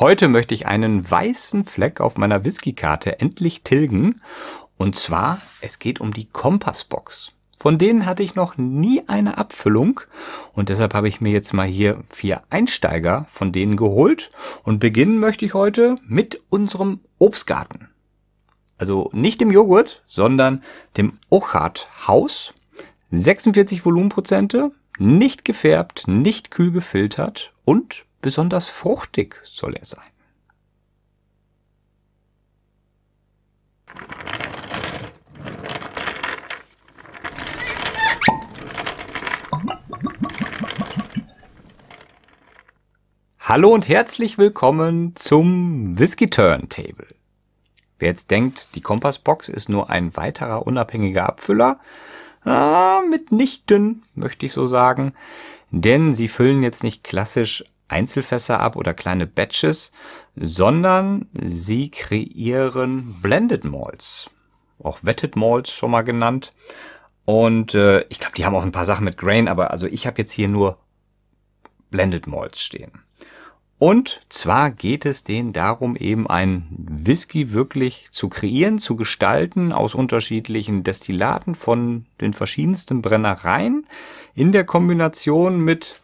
Heute möchte ich einen weißen Fleck auf meiner Whiskykarte endlich tilgen. Und zwar, es geht um die Kompassbox. Von denen hatte ich noch nie eine Abfüllung und deshalb habe ich mir jetzt mal hier vier Einsteiger von denen geholt und beginnen möchte ich heute mit unserem Obstgarten. Also nicht dem Joghurt, sondern dem Ochart-Haus. 46 Volumenprozente, nicht gefärbt, nicht kühl gefiltert und besonders fruchtig soll er sein. Hallo und herzlich willkommen zum Whisky Turntable. Wer jetzt denkt, die Kompassbox ist nur ein weiterer unabhängiger Abfüller, ah, mitnichten, möchte ich so sagen, denn sie füllen jetzt nicht klassisch Einzelfässer ab oder kleine Batches, sondern sie kreieren Blended Malls, auch Wetted Malls schon mal genannt. Und äh, ich glaube, die haben auch ein paar Sachen mit Grain, aber also ich habe jetzt hier nur Blended Malls stehen. Und zwar geht es denen darum, eben ein Whisky wirklich zu kreieren, zu gestalten aus unterschiedlichen Destillaten von den verschiedensten Brennereien in der Kombination mit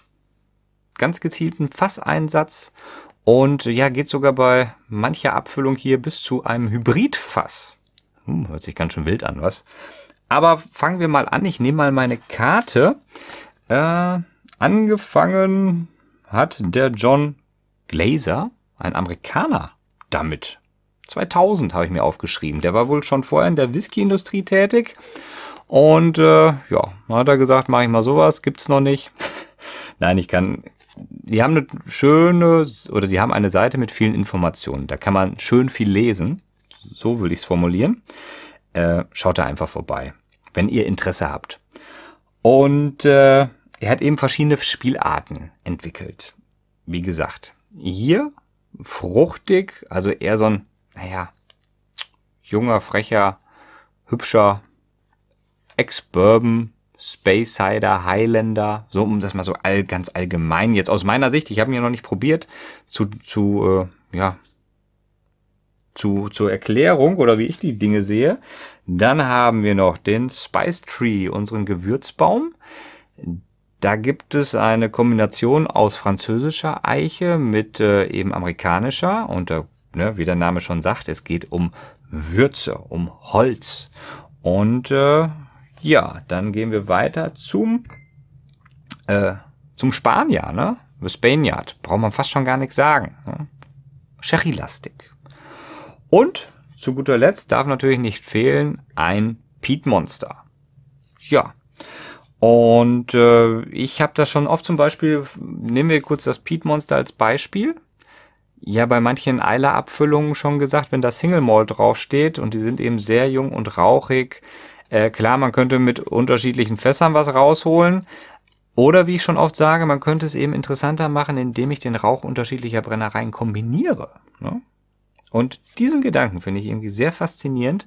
ganz gezielten Fasseinsatz und ja, geht sogar bei mancher Abfüllung hier bis zu einem Hybridfass. Hm, hört sich ganz schön wild an, was? Aber fangen wir mal an. Ich nehme mal meine Karte. Äh, angefangen hat der John Glaser, ein Amerikaner, damit. 2000 habe ich mir aufgeschrieben. Der war wohl schon vorher in der Whisky-Industrie tätig. Und äh, ja, hat er gesagt, mache ich mal sowas, gibt es noch nicht. Nein, ich kann die haben eine schöne oder die haben eine Seite mit vielen Informationen. Da kann man schön viel lesen. So will ich es formulieren. Äh, schaut da einfach vorbei, wenn ihr Interesse habt. Und äh, er hat eben verschiedene Spielarten entwickelt. Wie gesagt, hier fruchtig, also eher so ein, naja, junger, frecher, hübscher Ex-Bourbon Spacesider, Highlander, so um das mal so all, ganz allgemein jetzt aus meiner Sicht, ich habe ihn ja noch nicht probiert, zu, zu äh, ja, zu, zur Erklärung oder wie ich die Dinge sehe. Dann haben wir noch den Spice Tree, unseren Gewürzbaum. Da gibt es eine Kombination aus französischer Eiche mit äh, eben amerikanischer und äh, ne, wie der Name schon sagt, es geht um Würze, um Holz. Und äh, ja, dann gehen wir weiter zum, äh, zum Spanier, ne? The Spaniard. Braucht man fast schon gar nichts sagen. Ne? Sherry-lastig. Und zu guter Letzt darf natürlich nicht fehlen ein Piet-Monster. Ja. Und äh, ich habe das schon oft zum Beispiel, nehmen wir kurz das Piet-Monster als Beispiel. Ja, bei manchen Eiler-Abfüllungen schon gesagt, wenn da Single Malt draufsteht und die sind eben sehr jung und rauchig, äh, klar, man könnte mit unterschiedlichen Fässern was rausholen. Oder wie ich schon oft sage, man könnte es eben interessanter machen, indem ich den Rauch unterschiedlicher Brennereien kombiniere. Ne? Und diesen Gedanken finde ich irgendwie sehr faszinierend.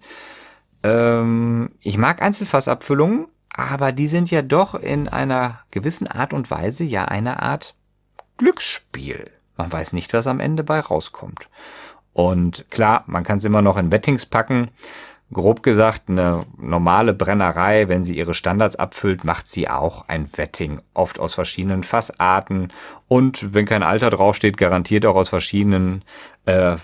Ähm, ich mag Einzelfassabfüllungen, aber die sind ja doch in einer gewissen Art und Weise ja eine Art Glücksspiel. Man weiß nicht, was am Ende bei rauskommt. Und klar, man kann es immer noch in Wettings packen. Grob gesagt, eine normale Brennerei, wenn sie ihre Standards abfüllt, macht sie auch ein Wetting, oft aus verschiedenen Fassarten und wenn kein Alter draufsteht, garantiert auch aus verschiedenen äh,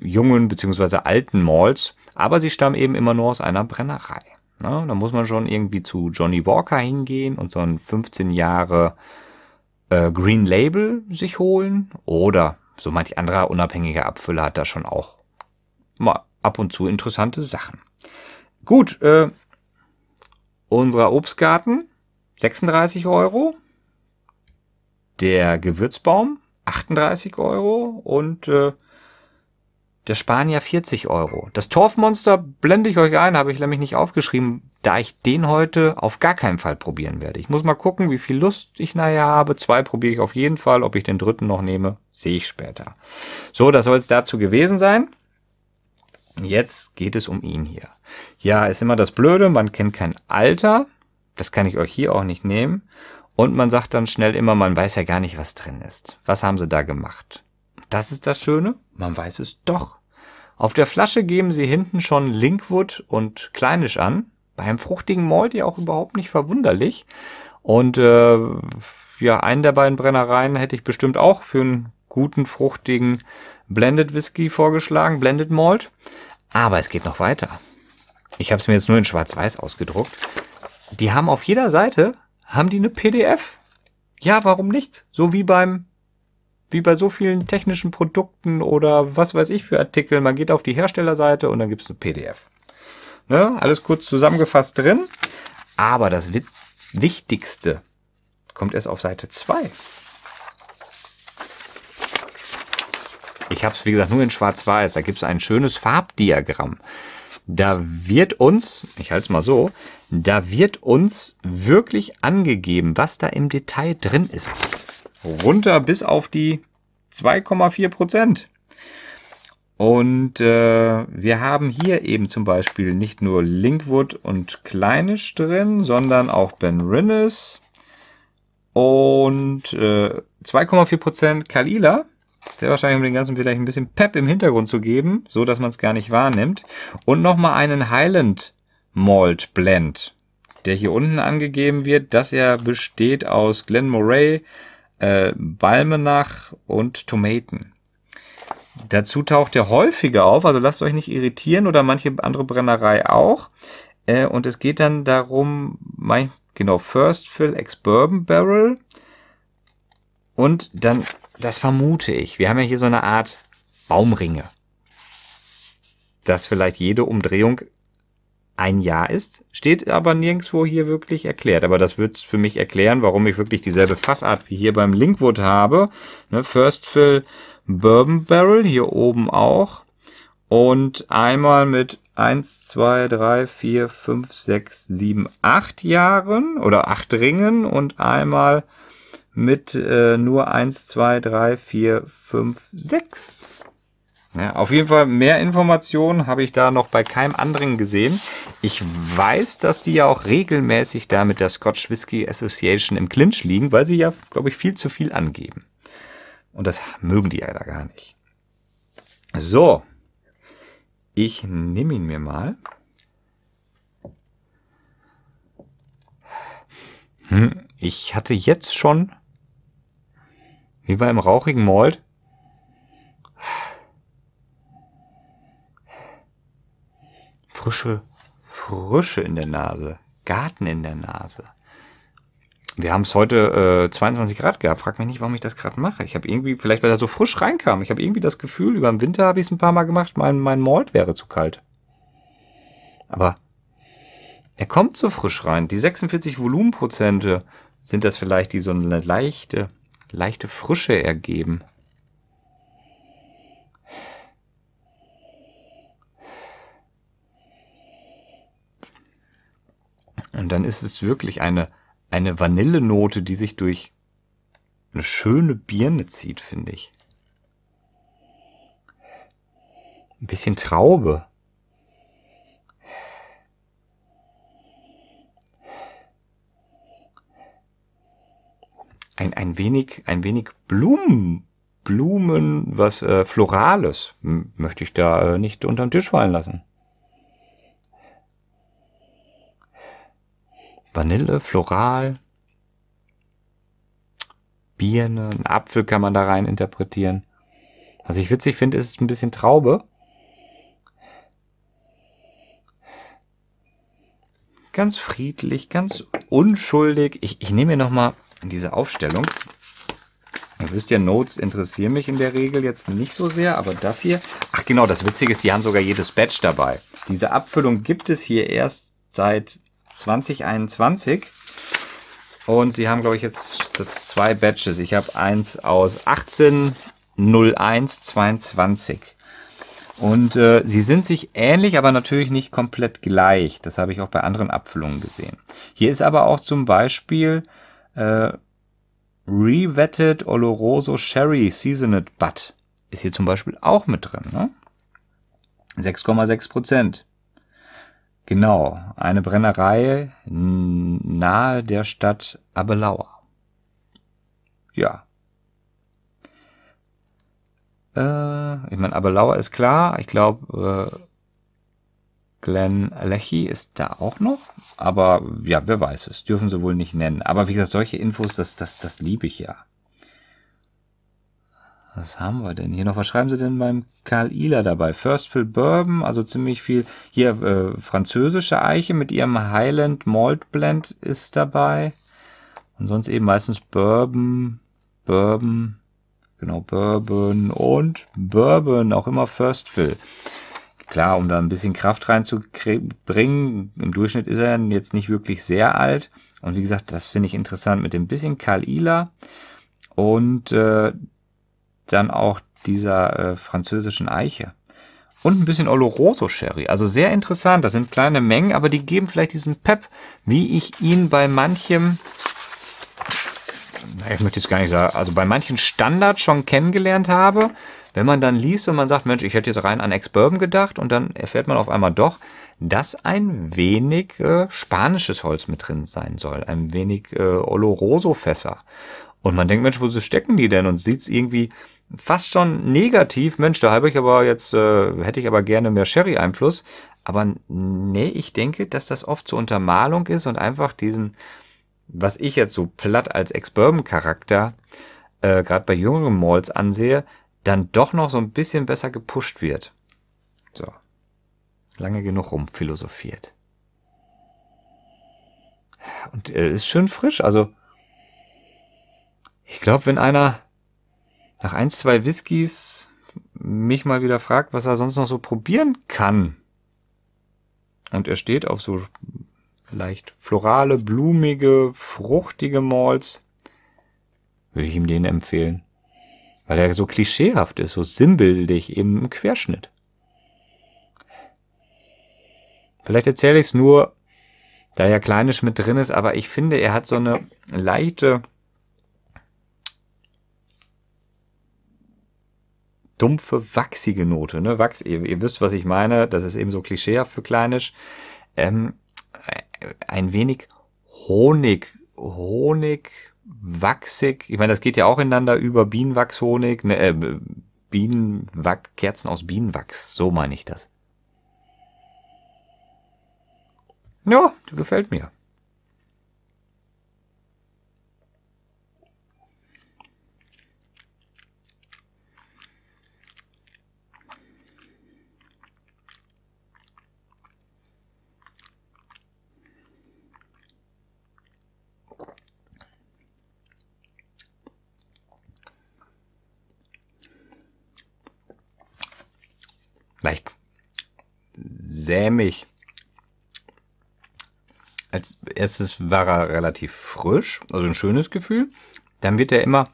jungen beziehungsweise alten Malls. Aber sie stammen eben immer nur aus einer Brennerei. Na, da muss man schon irgendwie zu Johnny Walker hingehen und so ein 15 Jahre äh, Green Label sich holen oder so manch anderer unabhängiger Abfüller hat da schon auch mal ab und zu interessante Sachen. Gut, äh, unser Obstgarten 36 Euro, der Gewürzbaum 38 Euro und äh, der Spanier 40 Euro. Das Torfmonster blende ich euch ein, habe ich nämlich nicht aufgeschrieben, da ich den heute auf gar keinen Fall probieren werde. Ich muss mal gucken, wie viel Lust ich nachher habe. Zwei probiere ich auf jeden Fall. Ob ich den dritten noch nehme, sehe ich später. So, das soll es dazu gewesen sein. Jetzt geht es um ihn hier. Ja, ist immer das Blöde, man kennt kein Alter. Das kann ich euch hier auch nicht nehmen. Und man sagt dann schnell immer, man weiß ja gar nicht, was drin ist. Was haben sie da gemacht? Das ist das Schöne, man weiß es doch. Auf der Flasche geben sie hinten schon Linkwood und Kleinisch an. Beim fruchtigen Malt ja auch überhaupt nicht verwunderlich. Und äh, ja, einen der beiden Brennereien hätte ich bestimmt auch für einen guten, fruchtigen Blended Whisky vorgeschlagen, Blended Malt. Aber es geht noch weiter. Ich habe es mir jetzt nur in Schwarz-Weiß ausgedruckt. Die haben auf jeder Seite haben die eine PDF. Ja, warum nicht? So wie beim wie bei so vielen technischen Produkten oder was weiß ich für Artikel. Man geht auf die Herstellerseite und dann gibt's eine PDF. Ne? Alles kurz zusammengefasst drin. Aber das Wichtigste kommt erst auf Seite 2. Ich habe es, wie gesagt, nur in Schwarz-Weiß. Da gibt es ein schönes Farbdiagramm. Da wird uns, ich halte es mal so, da wird uns wirklich angegeben, was da im Detail drin ist. Runter bis auf die 2,4 Prozent. Und äh, wir haben hier eben zum Beispiel nicht nur Linkwood und Kleinisch drin, sondern auch Ben Rinnes und äh, 2,4% Prozent Kalila ist der wahrscheinlich, um den ganzen vielleicht ein bisschen Pep im Hintergrund zu geben, so dass man es gar nicht wahrnimmt. Und nochmal einen Highland Malt Blend, der hier unten angegeben wird, dass er besteht aus Glenmoray, äh, Balmenach und Tomaten. Dazu taucht er häufiger auf, also lasst euch nicht irritieren oder manche andere Brennerei auch. Äh, und es geht dann darum, mein, genau, First Fill ex Bourbon Barrel. Und dann das vermute ich. Wir haben ja hier so eine Art Baumringe. Dass vielleicht jede Umdrehung ein Jahr ist, steht aber nirgendwo hier wirklich erklärt. Aber das wird für mich erklären, warum ich wirklich dieselbe Fassart wie hier beim Linkwood habe. Ne, First Fill Bourbon Barrel, hier oben auch. Und einmal mit 1, 2, 3, 4, 5, 6, 7, 8 Jahren oder 8 Ringen und einmal mit äh, nur eins, zwei, drei, vier, fünf, sechs. Ja, auf jeden Fall mehr Informationen habe ich da noch bei keinem anderen gesehen. Ich weiß, dass die ja auch regelmäßig da mit der Scotch Whisky Association im Clinch liegen, weil sie ja, glaube ich, viel zu viel angeben. Und das mögen die ja da gar nicht. So. Ich nehme ihn mir mal. Hm, ich hatte jetzt schon wie bei einem rauchigen Malt. Frische, Frische in der Nase. Garten in der Nase. Wir haben es heute äh, 22 Grad gehabt. Frag mich nicht, warum ich das gerade mache. Ich habe irgendwie, vielleicht weil er so frisch reinkam. Ich habe irgendwie das Gefühl, über den Winter habe ich es ein paar Mal gemacht, mein, mein Malt wäre zu kalt. Aber er kommt so frisch rein. Die 46 Volumenprozente sind das vielleicht, die so eine leichte leichte Frische ergeben. Und dann ist es wirklich eine, eine Vanillenote, die sich durch eine schöne Birne zieht, finde ich. Ein bisschen Traube. ein, ein wenig, ein wenig Blumen, Blumen, was äh, Florales möchte ich da äh, nicht den Tisch fallen lassen. Vanille, Floral, Birne, einen Apfel kann man da rein interpretieren. Was ich witzig finde, ist ein bisschen Traube. Ganz friedlich, ganz unschuldig. Ich, ich nehme mir nochmal in diese Aufstellung. Ihr wisst ja, Notes interessieren mich in der Regel jetzt nicht so sehr, aber das hier. Ach genau, das Witzige ist, die haben sogar jedes Batch dabei. Diese Abfüllung gibt es hier erst seit 2021. Und sie haben, glaube ich, jetzt zwei Batches. Ich habe eins aus 18.01.22. Und äh, sie sind sich ähnlich, aber natürlich nicht komplett gleich. Das habe ich auch bei anderen Abfüllungen gesehen. Hier ist aber auch zum Beispiel äh, Revetted Oloroso Sherry Seasoned Butt ist hier zum Beispiel auch mit drin. Ne? 6,6 Prozent. Genau, eine Brennerei nahe der Stadt Abelauer. Ja. Äh, ich meine, Abelauer ist klar. Ich glaube, äh, Glenn Lechy ist da auch noch. Aber ja, wer weiß es. Dürfen sie wohl nicht nennen. Aber wie gesagt, solche Infos, das, das, das liebe ich ja. Was haben wir denn hier noch? Was schreiben sie denn beim Karl Ila dabei? First Fill Bourbon, also ziemlich viel. Hier äh, französische Eiche mit ihrem Highland Malt Blend ist dabei. Und sonst eben meistens Bourbon, Bourbon, genau Bourbon und Bourbon, auch immer First Fill. Klar, um da ein bisschen Kraft reinzubringen. Im Durchschnitt ist er jetzt nicht wirklich sehr alt. Und wie gesagt, das finde ich interessant mit dem bisschen Karl Ila und äh, dann auch dieser äh, französischen Eiche. Und ein bisschen Oloroso-Sherry. Also sehr interessant. Das sind kleine Mengen, aber die geben vielleicht diesen Pep, wie ich ihn bei manchem ich möchte jetzt gar nicht sagen, also bei manchen Standards schon kennengelernt habe, wenn man dann liest und man sagt, Mensch, ich hätte jetzt rein an Ex-Bourbon gedacht und dann erfährt man auf einmal doch, dass ein wenig äh, spanisches Holz mit drin sein soll, ein wenig äh, Oloroso-Fässer. Und man denkt, Mensch, wo stecken die denn? Und sieht's irgendwie fast schon negativ. Mensch, da habe ich aber jetzt, äh, hätte ich aber gerne mehr Sherry-Einfluss. Aber nee, ich denke, dass das oft zur Untermalung ist und einfach diesen, was ich jetzt so platt als Ex-Bourbon-Charakter äh, gerade bei jüngeren Malls ansehe, dann doch noch so ein bisschen besser gepusht wird. So. Lange genug rumphilosophiert. Und er äh, ist schön frisch. Also, ich glaube, wenn einer nach ein, zwei Whiskys mich mal wieder fragt, was er sonst noch so probieren kann, und er steht auf so leicht florale, blumige, fruchtige Malls, würde ich ihm den empfehlen. Weil er so klischeehaft ist, so sinnbildlich im Querschnitt. Vielleicht erzähle ich es nur, da ja Kleinisch mit drin ist, aber ich finde, er hat so eine leichte, dumpfe, wachsige Note. Ne? Wachs, ihr, ihr, wisst, was ich meine. Das ist eben so klischeehaft für Kleinisch. Ähm, ein wenig Honig, Honig, wachsig. Ich meine, das geht ja auch ineinander über Bienenwachshonig, ne, äh, Bienenwach, Kerzen aus Bienenwachs. So meine ich das. Ja, gefällt mir. leicht sämig. Als erstes war er relativ frisch, also ein schönes Gefühl. Dann wird er immer,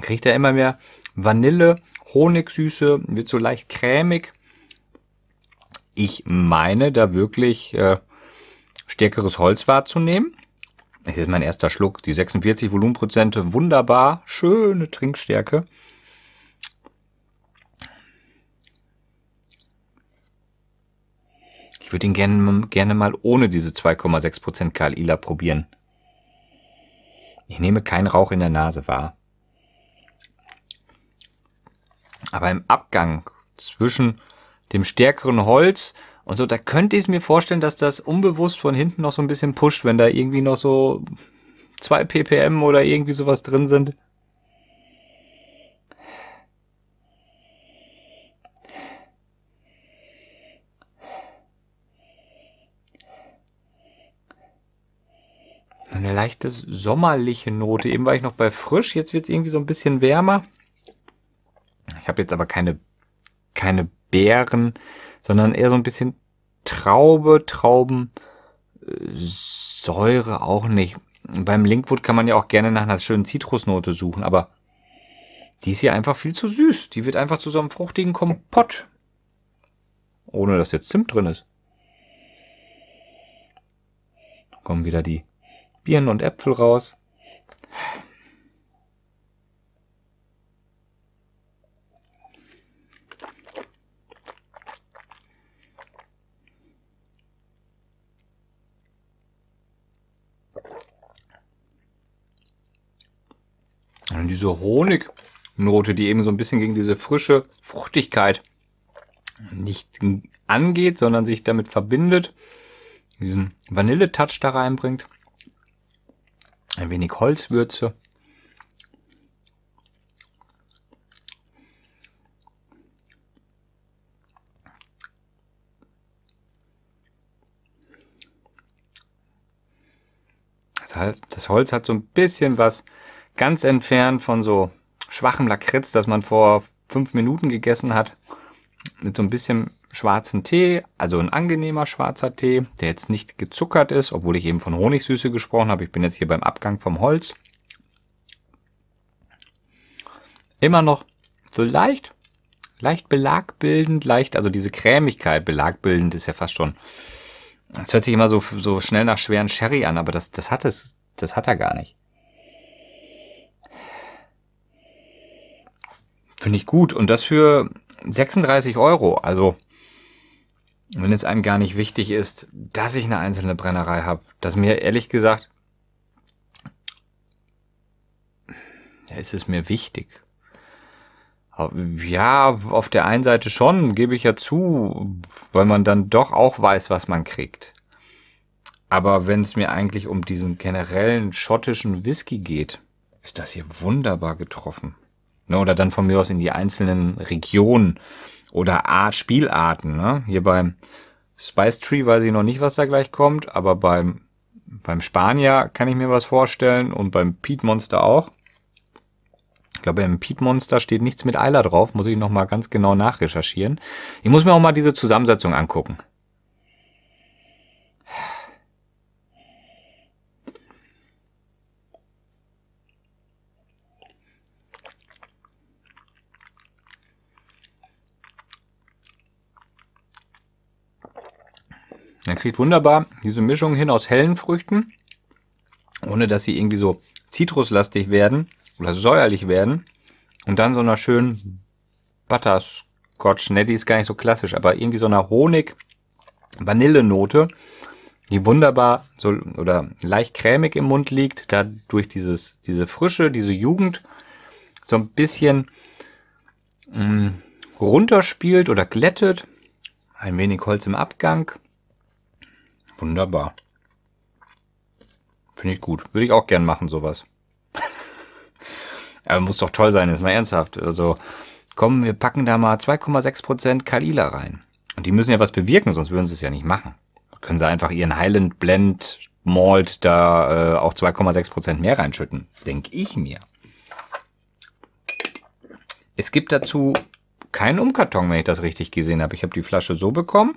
kriegt er immer mehr Vanille, Honigsüße, wird so leicht cremig. Ich meine da wirklich äh, stärkeres Holz wahrzunehmen. Das ist mein erster Schluck. Die 46 Volumenprozente, wunderbar, schöne Trinkstärke. würde ihn gerne, gerne mal ohne diese 2,6% Kalila probieren. Ich nehme keinen Rauch in der Nase wahr. Aber im Abgang zwischen dem stärkeren Holz und so, da könnte ich es mir vorstellen, dass das unbewusst von hinten noch so ein bisschen pusht, wenn da irgendwie noch so 2 ppm oder irgendwie sowas drin sind. eine leichte sommerliche Note. Eben war ich noch bei frisch, jetzt wird es irgendwie so ein bisschen wärmer. Ich habe jetzt aber keine, keine Beeren, sondern eher so ein bisschen Traube, Trauben, äh, Säure auch nicht. Beim Linkwood kann man ja auch gerne nach einer schönen Zitrusnote suchen, aber die ist hier einfach viel zu süß. Die wird einfach zu so einem fruchtigen Kompott. Ohne dass jetzt Zimt drin ist. Kommen wieder die Birnen und Äpfel raus. Und diese Honignote, die eben so ein bisschen gegen diese frische Fruchtigkeit nicht angeht, sondern sich damit verbindet, diesen Vanille-Touch da reinbringt ein wenig Holzwürze. Das Holz hat so ein bisschen was ganz entfernt von so schwachem Lakritz, das man vor fünf Minuten gegessen hat. Mit so ein bisschen schwarzen Tee, also ein angenehmer schwarzer Tee, der jetzt nicht gezuckert ist, obwohl ich eben von Honigsüße gesprochen habe. Ich bin jetzt hier beim Abgang vom Holz. Immer noch so leicht, leicht belagbildend, leicht, also diese Cremigkeit, belagbildend ist ja fast schon. Es hört sich immer so, so schnell nach schweren Sherry an, aber das, das hat es, das hat er gar nicht. Finde ich gut. Und das für 36 Euro. Also wenn es einem gar nicht wichtig ist, dass ich eine einzelne Brennerei habe, dass mir ehrlich gesagt, ja, ist es mir wichtig. Ja, auf der einen Seite schon, gebe ich ja zu, weil man dann doch auch weiß, was man kriegt. Aber wenn es mir eigentlich um diesen generellen schottischen Whisky geht, ist das hier wunderbar getroffen. Ne, oder dann von mir aus in die einzelnen Regionen oder Art, Spielarten. Ne? Hier beim Spice Tree weiß ich noch nicht, was da gleich kommt, aber beim, beim Spanier kann ich mir was vorstellen und beim Pete Monster auch. Ich glaube, im Pete Monster steht nichts mit Eiler drauf, muss ich nochmal ganz genau nachrecherchieren. Ich muss mir auch mal diese Zusammensetzung angucken. Man kriegt wunderbar diese Mischung hin aus hellen Früchten, ohne dass sie irgendwie so zitruslastig werden oder säuerlich werden. Und dann so einer schönen Butterscotch, ne, die ist gar nicht so klassisch, aber irgendwie so einer Honig-Vanillenote, die wunderbar so oder leicht cremig im Mund liegt, dadurch dieses, diese Frische, diese Jugend so ein bisschen mh, mm, runterspielt oder glättet. Ein wenig Holz im Abgang Wunderbar. Finde ich gut. Würde ich auch gern machen, sowas. Aber muss doch toll sein, ist mal ernsthaft. Also, komm, wir packen da mal 2,6% Kalila rein. Und die müssen ja was bewirken, sonst würden sie es ja nicht machen. Können sie einfach ihren Highland Blend Malt da äh, auch 2,6% mehr reinschütten. Denke ich mir. Es gibt dazu keinen Umkarton, wenn ich das richtig gesehen habe. Ich habe die Flasche so bekommen.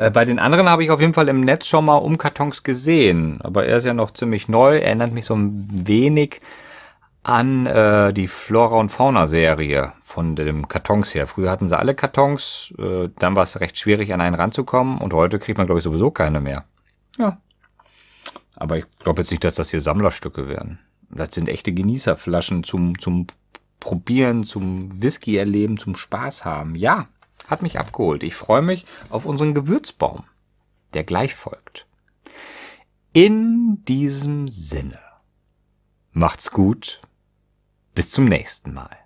Äh, bei den anderen habe ich auf jeden Fall im Netz schon mal Umkartons gesehen, aber er ist ja noch ziemlich neu, erinnert mich so ein wenig an äh, die Flora und Fauna Serie von dem Kartons her. Früher hatten sie alle Kartons, äh, dann war es recht schwierig an einen ranzukommen und heute kriegt man glaube ich sowieso keine mehr. Ja. Aber ich glaube jetzt nicht, dass das hier Sammlerstücke werden. Das sind echte Genießerflaschen zum zum probieren, zum Whisky erleben, zum Spaß haben. Ja, hat mich abgeholt. Ich freue mich auf unseren Gewürzbaum, der gleich folgt. In diesem Sinne. Macht's gut. Bis zum nächsten Mal.